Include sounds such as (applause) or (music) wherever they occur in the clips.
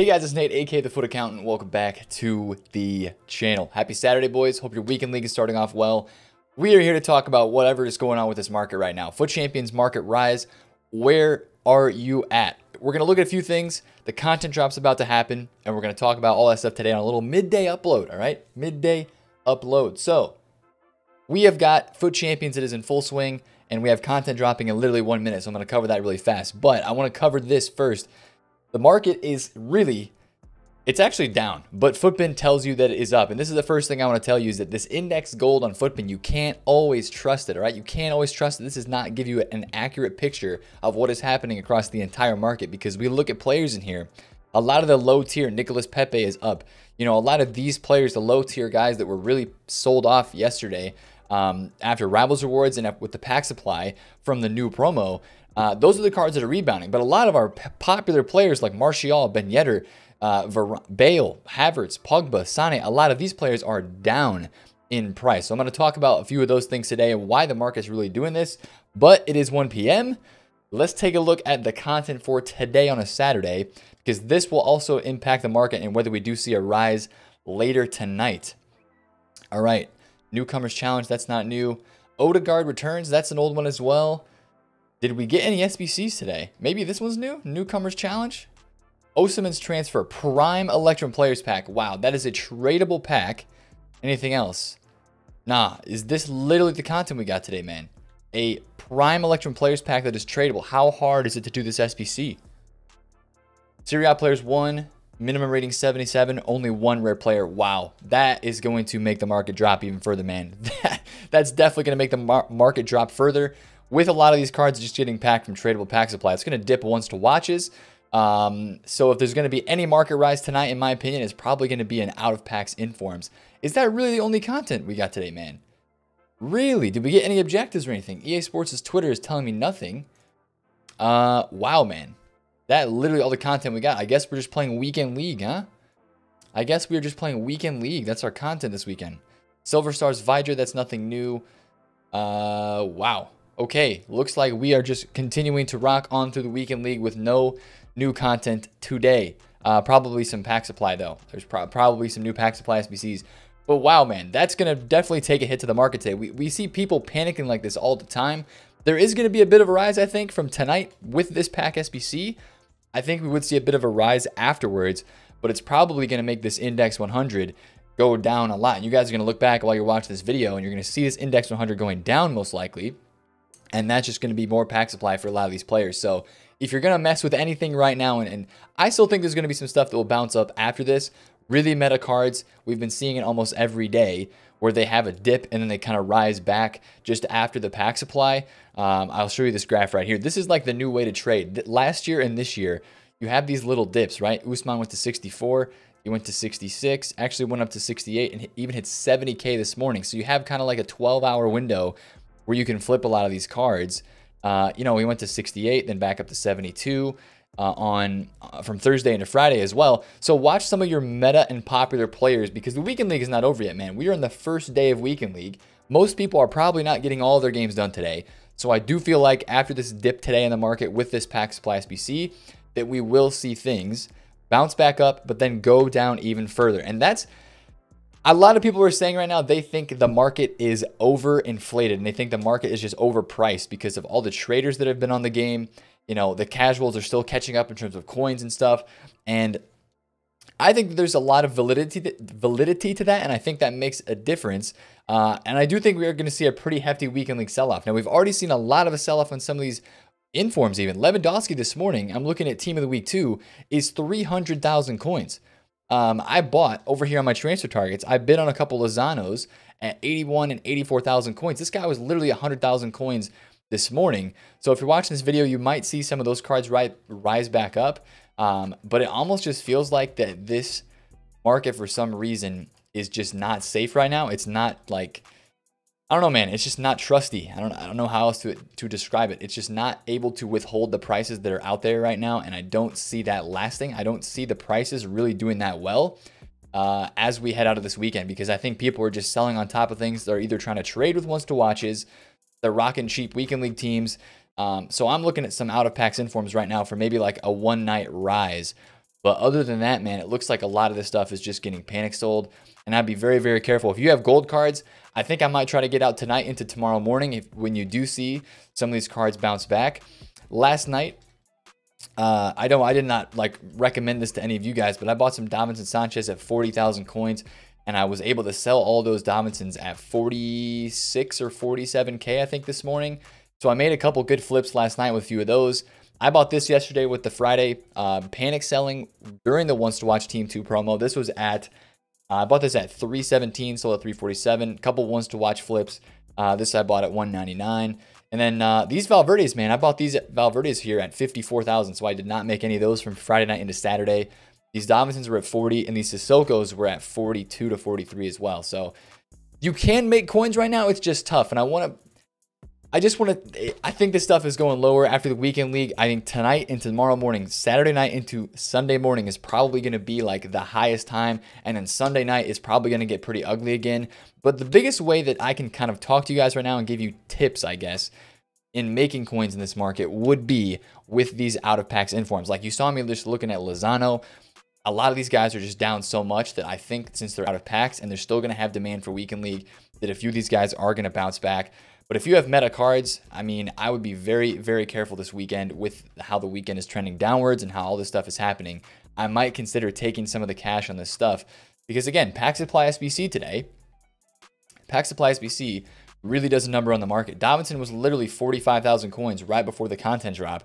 Hey guys, it's Nate, aka The Foot Accountant. Welcome back to the channel. Happy Saturday, boys. Hope your weekend league is starting off well. We are here to talk about whatever is going on with this market right now. Foot Champions Market Rise. Where are you at? We're going to look at a few things. The content drop's about to happen, and we're going to talk about all that stuff today on a little midday upload, all right? Midday upload. So, we have got Foot Champions that is in full swing, and we have content dropping in literally one minute, so I'm going to cover that really fast. But I want to cover this first the market is really, it's actually down, but Footbin tells you that it is up. And this is the first thing I want to tell you is that this index gold on footbin you can't always trust it, all right? You can't always trust it. This does not give you an accurate picture of what is happening across the entire market because we look at players in here a lot of the low tier, Nicolas Pepe is up. You know, a lot of these players, the low tier guys that were really sold off yesterday, um, after Rivals Rewards and with the pack supply from the new promo. Uh, those are the cards that are rebounding. But a lot of our popular players like Martial, Ben Yedder, uh, Ver- Bale, Havertz, Pogba, Sane, a lot of these players are down in price. So I'm going to talk about a few of those things today and why the market's really doing this. But it is 1 p.m. Let's take a look at the content for today on a Saturday because this will also impact the market and whether we do see a rise later tonight. All right. Newcomers Challenge, that's not new. Odegaard returns, that's an old one as well. Did we get any SBCs today? Maybe this one's new? Newcomers Challenge? Osamans transfer, Prime Electrum Players Pack. Wow, that is a tradable pack. Anything else? Nah, is this literally the content we got today, man? A Prime Electrum Players Pack that is tradable. How hard is it to do this SBC? Serie A Players 1, Minimum rating 77, only one rare player. Wow, that is going to make the market drop even further, man. (laughs) That, that's definitely going to make the mar market drop further. With a lot of these cards just getting packed from tradable pack supply, it's going to dip once to watches. Um, so if there's going to be any market rise tonight, in my opinion, it's probably going to be an out of packs informs. Is that really the only content we got today, man? Really? Did we get any objectives or anything? EA Sports' Twitter is telling me nothing. Uh, wow, man. That literally all the content we got. I guess we're just playing weekend league, huh? I guess we are just playing weekend league. That's our content this weekend. Silver Stars, Vidra, that's nothing new. Uh, wow. Okay, looks like we are just continuing to rock on through the weekend league with no new content today. Uh, probably some pack supply though. There's pro probably some new pack supply SBCs. But wow, man, that's gonna definitely take a hit to the market today. We, we see people panicking like this all the time. There is gonna be a bit of a rise, I think, from tonight with this pack SBC. I think we would see a bit of a rise afterwards, but it's probably going to make this index 100 go down a lot. And you guys are going to look back while you're watching this video and you're going to see this index 100 going down most likely. And that's just going to be more pack supply for a lot of these players. So if you're going to mess with anything right now, and, and I still think there's going to be some stuff that will bounce up after this, really meta cards, we've been seeing it almost every day where they have a dip and then they kind of rise back just after the pack supply. Um, I'll show you this graph right here. This is like the new way to trade. Last year and this year, you have these little dips, right? Usman went to 64, he went to 66, actually went up to 68 and even hit 70K this morning. So you have kind of like a 12 hour window where you can flip a lot of these cards. Uh, you know, he went to 68, then back up to 72 uh, on uh, from Thursday into Friday as well. So watch some of your meta and popular players because the weekend league is not over yet, man. We are in the first day of weekend league. Most people are probably not getting all their games done today. So I do feel like after this dip today in the market with this pack supply SBC that we will see things bounce back up, but then go down even further. And that's a lot of people are saying right now they think the market is overinflated and they think the market is just overpriced because of all the traders that have been on the game you know, the casuals are still catching up in terms of coins and stuff. And I think there's a lot of validity to, validity to that, and I think that makes a difference. Uh, and I do think we are going to see a pretty hefty weekend league sell-off. Now, we've already seen a lot of a sell-off on some of these informs even. Lewandowski this morning, I'm looking at Team of the Week 2, is 300,000 coins. Um, I bought over here on my transfer targets, I bid on a couple Lozanos at 81 and 84,000 coins. This guy was literally 100,000 coins this morning. So if you're watching this video, you might see some of those cards right, rise back up. Um, but it almost just feels like that this market for some reason is just not safe right now. It's not like, I don't know, man. It's just not trusty. I don't, I don't know how else to, to describe it. It's just not able to withhold the prices that are out there right now. And I don't see that lasting. I don't see the prices really doing that well uh, as we head out of this weekend because I think people are just selling on top of things. They're either trying to trade with once to watches they're rocking cheap weekend league teams. Um, so I'm looking at some out of packs informs right now for maybe like a one night rise. But other than that, man, it looks like a lot of this stuff is just getting panic sold. And I'd be very, very careful. If you have gold cards, I think I might try to get out tonight into tomorrow morning if when you do see some of these cards bounce back. Last night, uh, I don't, I did not like recommend this to any of you guys, but I bought some Davinson Sanchez at 40,000 coins and I was able to sell all those Dominsons at 46 or 47K, I think, this morning. So I made a couple good flips last night with a few of those. I bought this yesterday with the Friday uh, panic selling during the Once to Watch Team 2 promo. This was at, uh, I bought this at 317, sold at 347. A Couple Once to Watch flips. Uh, this I bought at 199. And then uh, these Valverdes, man, I bought these Valverdes here at 54,000. So I did not make any of those from Friday night into Saturday. These Dovinsons were at 40, and these Sissokos were at 42 to 43 as well. So you can make coins right now. It's just tough. And I want to I just want to. I think this stuff is going lower after the weekend league. I think tonight and tomorrow morning, Saturday night into Sunday morning is probably going to be like the highest time. And then Sunday night is probably going to get pretty ugly again. But the biggest way that I can kind of talk to you guys right now and give you tips, I guess, in making coins in this market would be with these out of packs informs. Like you saw me just looking at Lozano a lot of these guys are just down so much that I think since they're out of packs and they're still going to have demand for weekend league, that a few of these guys are going to bounce back. But if you have meta cards, I mean, I would be very, very careful this weekend with how the weekend is trending downwards and how all this stuff is happening. I might consider taking some of the cash on this stuff because, again, Pack Supply SBC today, Pack Supply SBC really does a number on the market. Dobinson was literally 45,000 coins right before the content drop.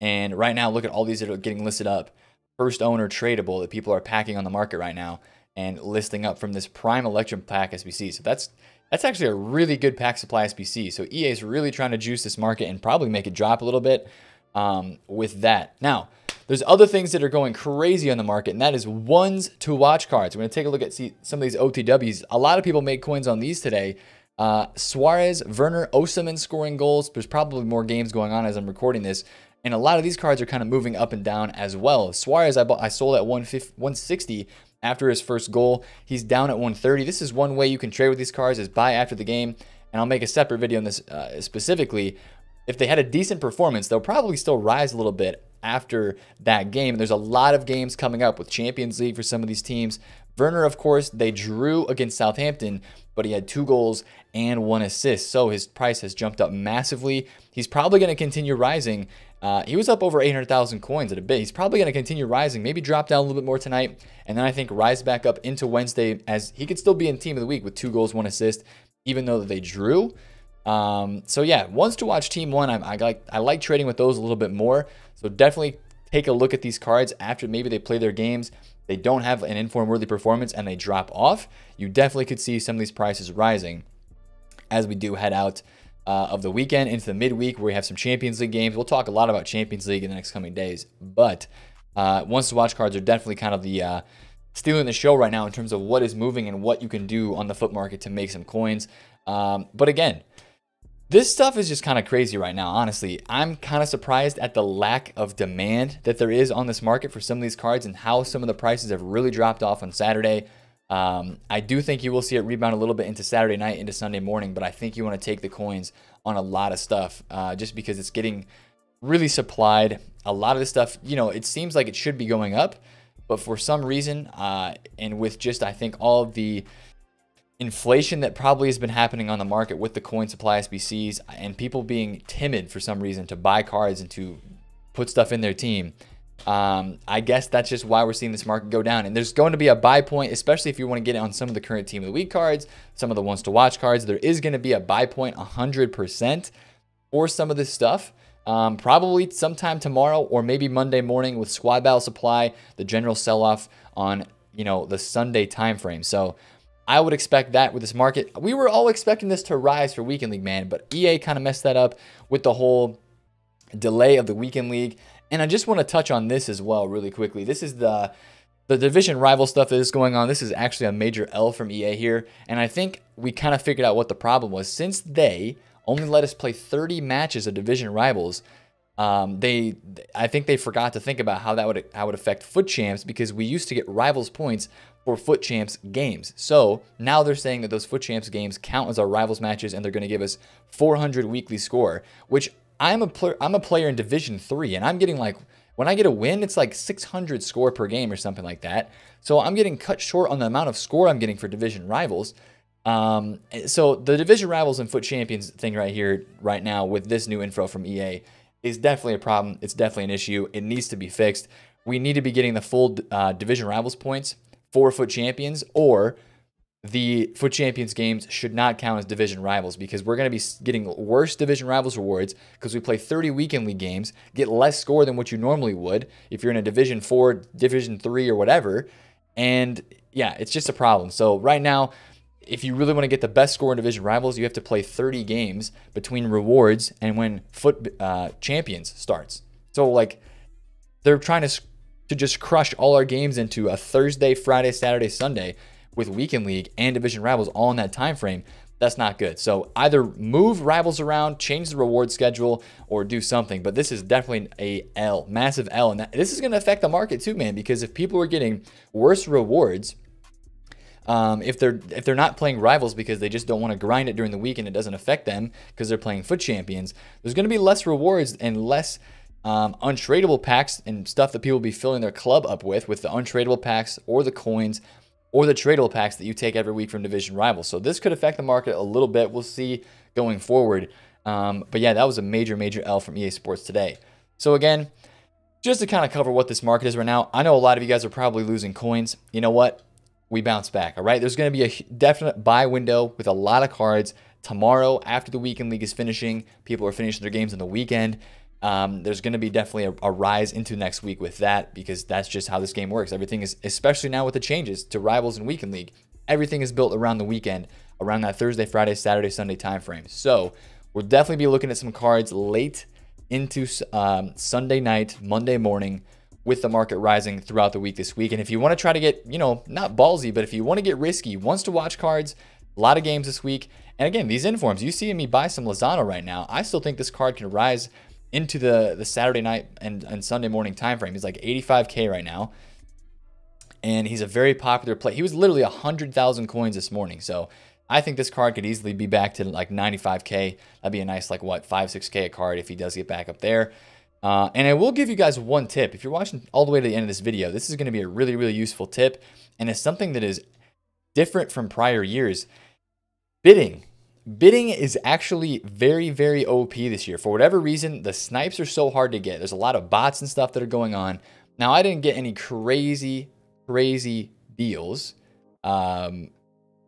And right now, look at all these that are getting listed up first owner tradable that people are packing on the market right now and listing up from this prime election pack SBC. So that's that's actually a really good pack supply SBC. So EA is really trying to juice this market and probably make it drop a little bit um, with that. Now, there's other things that are going crazy on the market, and that is ones to watch cards. We're going to take a look at see some of these OTWs. A lot of people made coins on these today. Uh, Suarez, Werner, Osaman scoring goals. There's probably more games going on as I'm recording this. And a lot of these cards are kind of moving up and down as well. Suarez, I, bought, I sold at 160 after his first goal. He's down at 130. This is one way you can trade with these cards is buy after the game. And I'll make a separate video on this uh, specifically. If they had a decent performance, they'll probably still rise a little bit after that game. And there's a lot of games coming up with Champions League for some of these teams. Werner, of course, they drew against Southampton, but he had two goals and one assist. So his price has jumped up massively. He's probably going to continue rising uh, he was up over 800,000 coins at a bit. He's probably going to continue rising, maybe drop down a little bit more tonight, and then I think rise back up into Wednesday as he could still be in team of the week with two goals, one assist, even though they drew. Um, so yeah, wants to watch team one. I, I, like I like trading with those a little bit more. So definitely take a look at these cards after maybe they play their games. They don't have an inform worthy performance and they drop off. You definitely could see some of these prices rising as we do head out uh, of the weekend into the midweek where we have some Champions League games. We'll talk a lot about Champions League in the next coming days, but uh, once the watch cards are definitely kind of the uh, stealing the show right now in terms of what is moving and what you can do on the foot market to make some coins. Um, but again, this stuff is just kind of crazy right now, honestly. I'm kind of surprised at the lack of demand that there is on this market for some of these cards and how some of the prices have really dropped off on Saturday. Um, I do think you will see it rebound a little bit into Saturday night, into Sunday morning, but I think you want to take the coins on a lot of stuff uh, just because it's getting really supplied. A lot of the stuff, you know, it seems like it should be going up, but for some reason, uh, and with just, I think, all the inflation that probably has been happening on the market with the coin supply SBCs and people being timid for some reason to buy cards and to put stuff in their team, um, I guess that's just why we're seeing this market go down. And there's going to be a buy point, especially if you want to get it on some of the current team of the week cards, some of the ones to watch cards. There is going to be a buy point 100% for some of this stuff. Um, probably sometime tomorrow or maybe Monday morning with squad battle supply, the general sell-off on you know the Sunday time frame. So I would expect that with this market. We were all expecting this to rise for weekend league, man, but EA kind of messed that up with the whole delay of the weekend league. And I just want to touch on this as well really quickly. This is the the division rival stuff that is going on. This is actually a major L from EA here. And I think we kind of figured out what the problem was. Since they only let us play 30 matches of division rivals, um, they I think they forgot to think about how that would how would affect foot champs because we used to get rivals points for foot champs games. So now they're saying that those foot champs games count as our rivals matches and they're going to give us 400 weekly score, which I'm a pl- I'm a player in Division Three, and I'm getting like when I get a win, it's like 600 score per game or something like that. So I'm getting cut short on the amount of score I'm getting for division rivals. Um, so the division rivals and foot champions thing right here, right now, with this new info from EA, is definitely a problem. It's definitely an issue. It needs to be fixed. We need to be getting the full uh, division rivals points for foot champions, or the Foot Champions games should not count as division rivals because we're going to be getting worse division rivals rewards because we play 30 weekend league games, get less score than what you normally would if you're in a division 4, division 3 or whatever. And yeah, it's just a problem. So right now, if you really want to get the best score in division rivals, you have to play 30 games between rewards and when Foot uh, Champions starts. So like they're trying to to just crush all our games into a Thursday, Friday, Saturday, Sunday with Weekend League and Division Rivals all in that time frame, that's not good. So either move rivals around, change the reward schedule, or do something. But this is definitely a L, massive L, and that, this is going to affect the market too, man. Because if people are getting worse rewards, um, if they're if they're not playing rivals because they just don't want to grind it during the week and it doesn't affect them because they're playing foot champions, there's going to be less rewards and less um, untradeable packs and stuff that people will be filling their club up with with the untradeable packs or the coins or the tradable packs that you take every week from division rivals. So this could affect the market a little bit. We'll see going forward. Um, but yeah, that was a major, major L from EA Sports today. So again, just to kind of cover what this market is right now, I know a lot of you guys are probably losing coins. You know what? We bounce back, all right? There's going to be a definite buy window with a lot of cards tomorrow after the weekend league is finishing. People are finishing their games on the weekend. Um, there's going to be definitely a, a, rise into next week with that because that's just how this game works. Everything is, especially now with the changes to rivals and weekend league, everything is built around the weekend, around that Thursday, Friday, Saturday, Sunday time frame. So we'll definitely be looking at some cards late into um, Sunday night, Monday morning with the market rising throughout the week this week. And if you want to try to get, you know, not ballsy, but if you want to get risky, wants to watch cards, a lot of games this week. And again, these informs, you seeing me buy some Lozano right now. I still think this card can rise into the the Saturday night and, and Sunday morning time frame. He's like 85k right now. And he's a very popular play. He was literally 100,000 coins this morning. So I think this card could easily be back to like 95k. That'd be a nice like what 5 6k a card if he does get back up there. Uh, and I will give you guys one tip. If you're watching all the way to the end of this video, this is going to be a really really useful tip, and it's something that is different from prior years. Bidding Bidding is actually very, very OP this year. For whatever reason, the snipes are so hard to get. There's a lot of bots and stuff that are going on. Now, I didn't get any crazy, crazy deals um,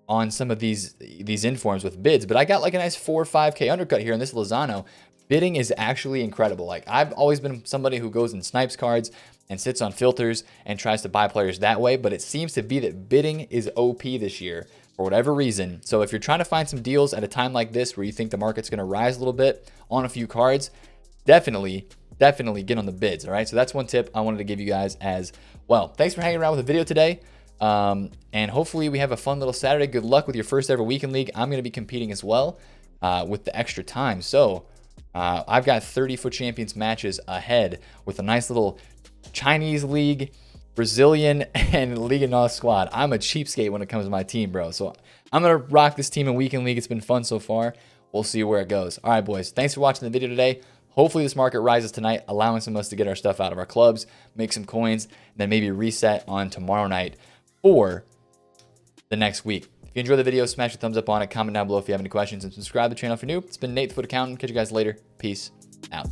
on some of these these informs with bids, but I got like a nice 4 or 5K undercut here on this Lozano. Bidding is actually incredible. Like, I've always been somebody who goes and snipes cards and sits on filters and tries to buy players that way, but it seems to be that bidding is OP this year for whatever reason. So if you're trying to find some deals at a time like this where you think the market's going to rise a little bit on a few cards, definitely definitely get on the bids all right so that's one tip i wanted to give you guys as well thanks for hanging around with the video today um, and hopefully we have a fun little saturday good luck with your first ever weekend league i'm going to be competing as well uh, with the extra time so uh, i've got 30 foot champions matches ahead with a nice little chinese league Brazilian, (laughs) and League of squad. I'm a cheapskate when it comes to my team, bro. So I'm going to rock this team in Weekend League. It's been fun so far. We'll see where it goes. All right, boys. Thanks for watching the video today. Hopefully this market rises tonight, allowing some of us to get our stuff out of our clubs, make some coins, and then maybe reset on tomorrow night for the next week. If you enjoyed the video, smash a thumbs up on it, comment down below if you have any questions, and subscribe to the channel if you're new. It's been Nate, the Foot Accountant. Catch you guys later. Peace out.